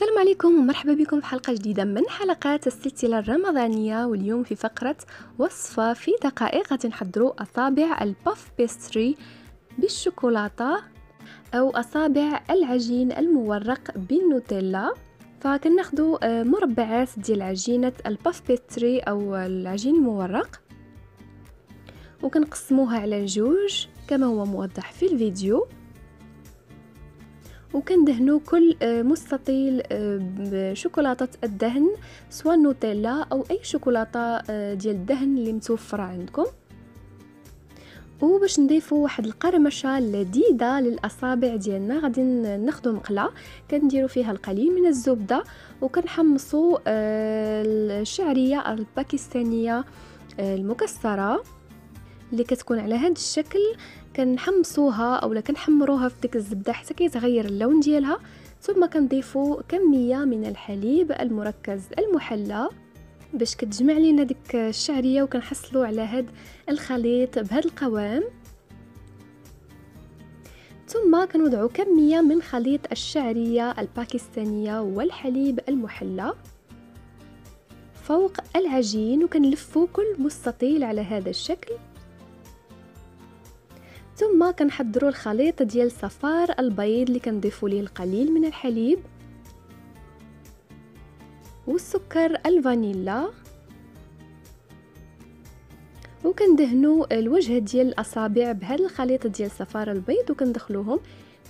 السلام عليكم ومرحبا بكم في حلقة جديدة من حلقات السلسلة الرمضانية واليوم في فقرة وصفة في دقائق غتنحضروا أصابع الباف بيستري بالشوكولاتة أو أصابع العجين المورق بالنوتيلا فكناخدو آه، مربعات ديال عجينة الباف بيستري أو العجين المورق وكنقسموها على جوج كما هو موضح في الفيديو وكندهنو كل آه، مستطيل آه، بشوكولاتة الدهن سواء نوتيلا أو أي شوكولاتة آه، ديال الدهن اللي متوفرة عندكم وباش نضيفوا واحد القرمشه لذيذه للاصابع ديالنا غادي ناخذوا مقله كنديروا فيها القليل من الزبده وكنحمصوا الشعريه الباكستانيه المكسره اللي كتكون على هذا الشكل كنحمصوها اولا كنحمروها في ديك الزبده حتى كيتغير اللون ديالها ثم كنضيفوا كميه من الحليب المركز المحلى باش كتجمع لينا ديك الشعريه وكنحصلوا على هاد الخليط بهاد القوام ثم كنوضعوا كميه من خليط الشعريه الباكستانيه والحليب المحلى فوق العجين وكنلفوا كل مستطيل على هذا الشكل ثم كنحضروا الخليط ديال الصفار البيض اللي كنضيفوا ليه القليل من الحليب والسكر الفانيلا وكندهنوا الوجه ديال الاصابع بهذا الخليط ديال صفار البيض وكندخلوهم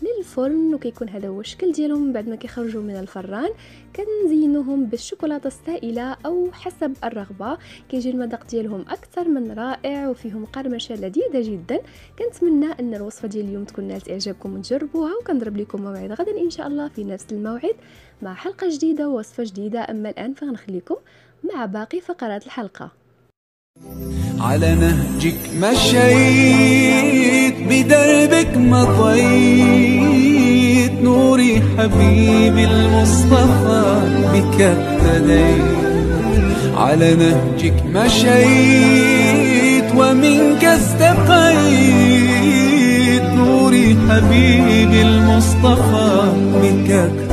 للفرن وكيكون هذا هو الشكل ديالهم بعد ما كيخرجوا من الفران كنزينوهم بالشوكولاته السائله او حسب الرغبه كيجي المذاق ديالهم اكثر من رائع وفيهم قرمشه لذيذه جدا كنتمنى ان الوصفه ديال اليوم تكون نالت اعجابكم وتجربوها وكنضرب لكم موعد غدا ان شاء الله في نفس الموعد مع حلقه جديده ووصفه جديده اما الان فغنخليكم مع باقي فقرات الحلقه على نهجك مشيت بدربك مضيت نوري حبيبي المصطفى بك ابتديت على نهجك مشيت ومنك استقيت نوري حبيبي المصطفى بك اهتديت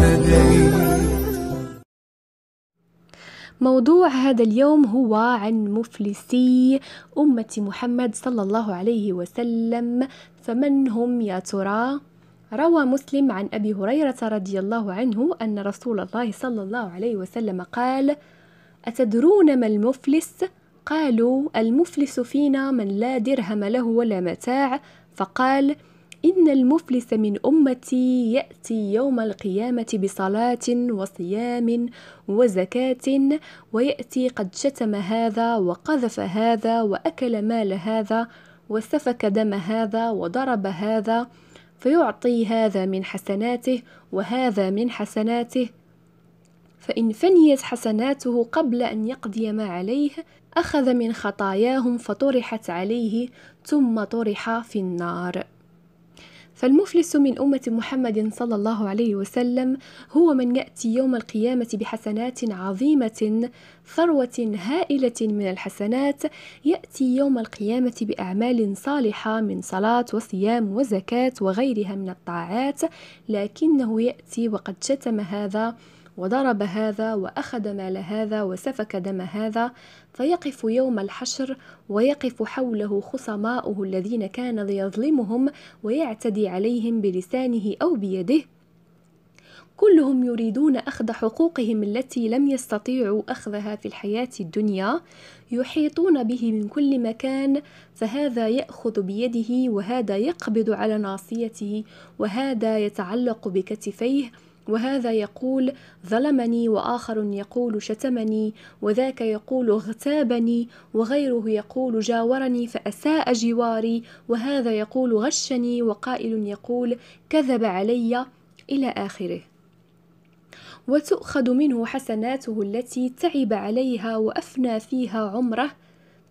موضوع هذا اليوم هو عن مفلسي أمة محمد صلى الله عليه وسلم فمن هم يا ترى؟ روى مسلم عن أبي هريرة رضي الله عنه أن رسول الله صلى الله عليه وسلم قال: أتدرون ما المفلس؟ قالوا: المفلس فينا من لا درهم له ولا متاع، فقال: إن المفلس من أمتي يأتي يوم القيامة بصلاة وصيام وزكاة ويأتي قد شتم هذا وقذف هذا وأكل مال هذا وسفك دم هذا وضرب هذا فيعطي هذا من حسناته وهذا من حسناته فإن فنيت حسناته قبل أن يقضي ما عليه أخذ من خطاياهم فطرحت عليه ثم طرح في النار فالمفلس من أمة محمد صلى الله عليه وسلم هو من يأتي يوم القيامة بحسنات عظيمة ثروة هائلة من الحسنات يأتي يوم القيامة بأعمال صالحة من صلاة وصيام وزكاة وغيرها من الطاعات لكنه يأتي وقد شتم هذا وضرب هذا واخذ مال هذا وسفك دم هذا فيقف يوم الحشر ويقف حوله خصماؤه الذين كان يظلمهم ويعتدي عليهم بلسانه او بيده كلهم يريدون اخذ حقوقهم التي لم يستطيعوا اخذها في الحياه الدنيا يحيطون به من كل مكان فهذا ياخذ بيده وهذا يقبض على ناصيته وهذا يتعلق بكتفيه وهذا يقول ظلمني واخر يقول شتمني وذاك يقول اغتابني وغيره يقول جاورني فاساء جواري وهذا يقول غشني وقائل يقول كذب علي الى اخره وتؤخذ منه حسناته التي تعب عليها وافنى فيها عمره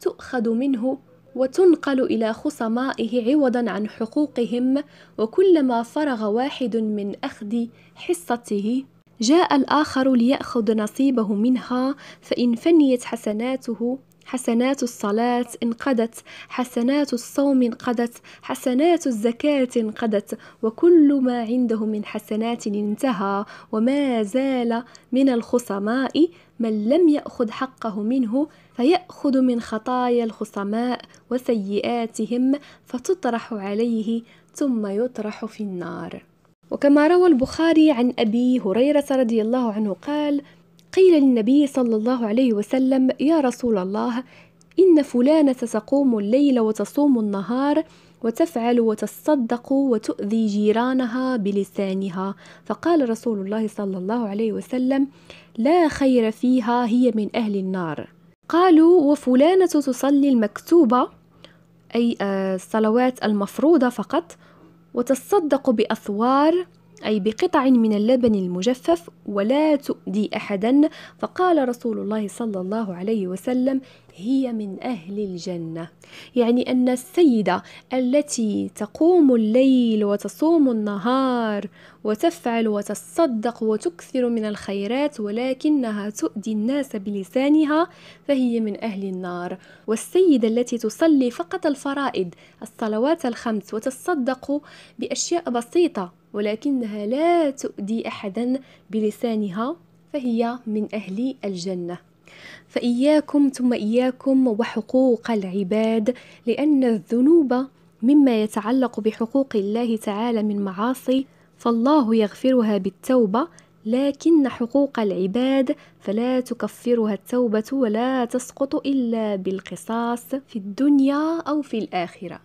تؤخذ منه وتنقل إلى خصمائه عوضا عن حقوقهم وكلما فرغ واحد من أخذ حصته جاء الآخر ليأخذ نصيبه منها فإن فنيت حسناته حسنات الصلاة انقضت حسنات الصوم انقضت حسنات الزكاة انقضت وكل ما عنده من حسنات انتهى وما زال من الخصماء من لم يأخذ حقه منه فيأخذ من خطايا الخصماء وسيئاتهم فتطرح عليه ثم يطرح في النار وكما روى البخاري عن أبي هريرة رضي الله عنه قال قيل للنبي صلى الله عليه وسلم يا رسول الله إن فلانة تقوم الليل وتصوم النهار وتفعل وتصدق وتؤذي جيرانها بلسانها فقال رسول الله صلى الله عليه وسلم لا خير فيها هي من أهل النار قالوا وفلانة تصلي المكتوبة أي آه، الصلوات المفروضة فقط وتصدق بأثوار أي بقطع من اللبن المجفف ولا تؤذي أحدا فقال رسول الله صلى الله عليه وسلم هي من أهل الجنة يعني أن السيدة التي تقوم الليل وتصوم النهار وتفعل وتصدق وتكثر من الخيرات ولكنها تؤذي الناس بلسانها فهي من أهل النار والسيدة التي تصلي فقط الفرائض الصلوات الخمس وتصدق بأشياء بسيطة ولكنها لا تؤذي أحدا بلسانها فهي من أهل الجنة فإياكم ثم إياكم وحقوق العباد لأن الذنوب مما يتعلق بحقوق الله تعالى من معاصي فالله يغفرها بالتوبة لكن حقوق العباد فلا تكفرها التوبة ولا تسقط إلا بالقصاص في الدنيا أو في الآخرة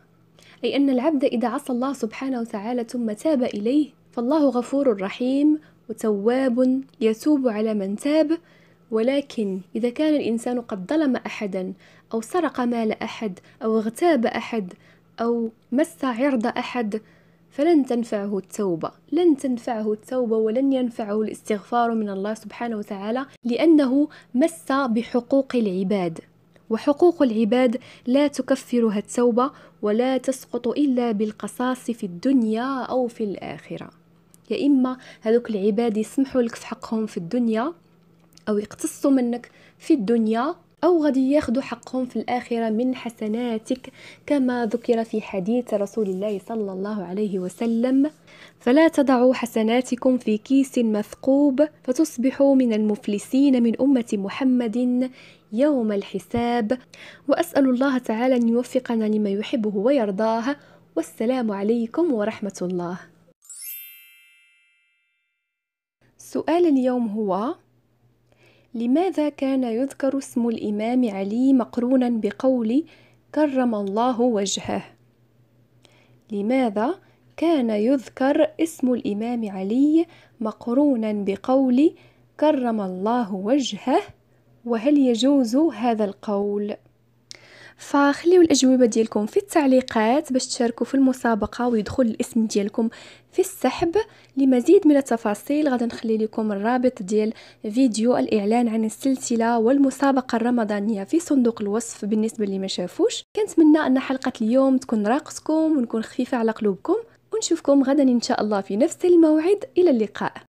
أي أن العبد إذا عصى الله سبحانه وتعالى ثم تاب إليه فالله غفور رحيم وتواب يتوب على من تاب ولكن إذا كان الإنسان قد ظلم أحدا أو سرق مال أحد أو اغتاب أحد أو مس عرض أحد فلن تنفعه التوبة لن تنفعه التوبة ولن ينفعه الاستغفار من الله سبحانه وتعالى لأنه مس بحقوق العباد وحقوق العباد لا تكفرها التوبة ولا تسقط إلا بالقصاص في الدنيا أو في الآخرة يا إما هذوك العباد يسمحوا لك في حقهم في الدنيا أو يقتصوا منك في الدنيا أو غادي ياخذوا حقهم في الآخرة من حسناتك كما ذكر في حديث رسول الله صلى الله عليه وسلم فلا تضعوا حسناتكم في كيس مثقوب فتصبحوا من المفلسين من أمة محمد يوم الحساب وأسأل الله تعالى أن يوفقنا لما يحبه ويرضاه والسلام عليكم ورحمة الله سؤال اليوم هو لماذا كان يذكر اسم الإمام علي مقرونا بقول كرم الله وجهه لماذا كان يذكر اسم الإمام علي مقرونا بقول كرم الله وجهه وهل يجوز هذا القول؟ فخليو الاجوبه ديالكم في التعليقات باش تشاركوا في المسابقه ويدخل الاسم ديالكم في السحب لمزيد من التفاصيل غادي نخلي لكم الرابط ديال فيديو الاعلان عن السلسله والمسابقه الرمضانيه في صندوق الوصف بالنسبه اللي ما شافوش كنتمنى ان حلقه اليوم تكون راقصكم ونكون خفيفه على قلوبكم ونشوفكم غدا ان شاء الله في نفس الموعد الى اللقاء